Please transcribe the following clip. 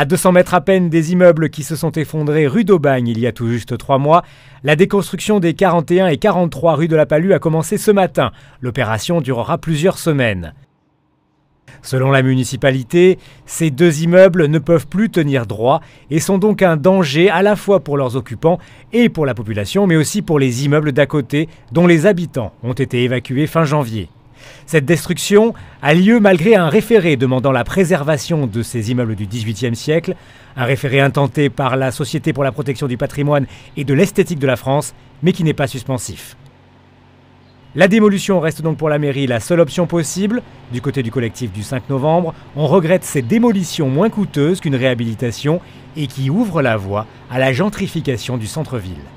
À 200 mètres à peine des immeubles qui se sont effondrés rue d'Aubagne il y a tout juste trois mois, la déconstruction des 41 et 43 rues de la Palue a commencé ce matin. L'opération durera plusieurs semaines. Selon la municipalité, ces deux immeubles ne peuvent plus tenir droit et sont donc un danger à la fois pour leurs occupants et pour la population, mais aussi pour les immeubles d'à côté dont les habitants ont été évacués fin janvier. Cette destruction a lieu malgré un référé demandant la préservation de ces immeubles du XVIIIe siècle, un référé intenté par la Société pour la protection du patrimoine et de l'esthétique de la France, mais qui n'est pas suspensif. La démolition reste donc pour la mairie la seule option possible. Du côté du collectif du 5 novembre, on regrette ces démolitions moins coûteuses qu'une réhabilitation et qui ouvrent la voie à la gentrification du centre-ville.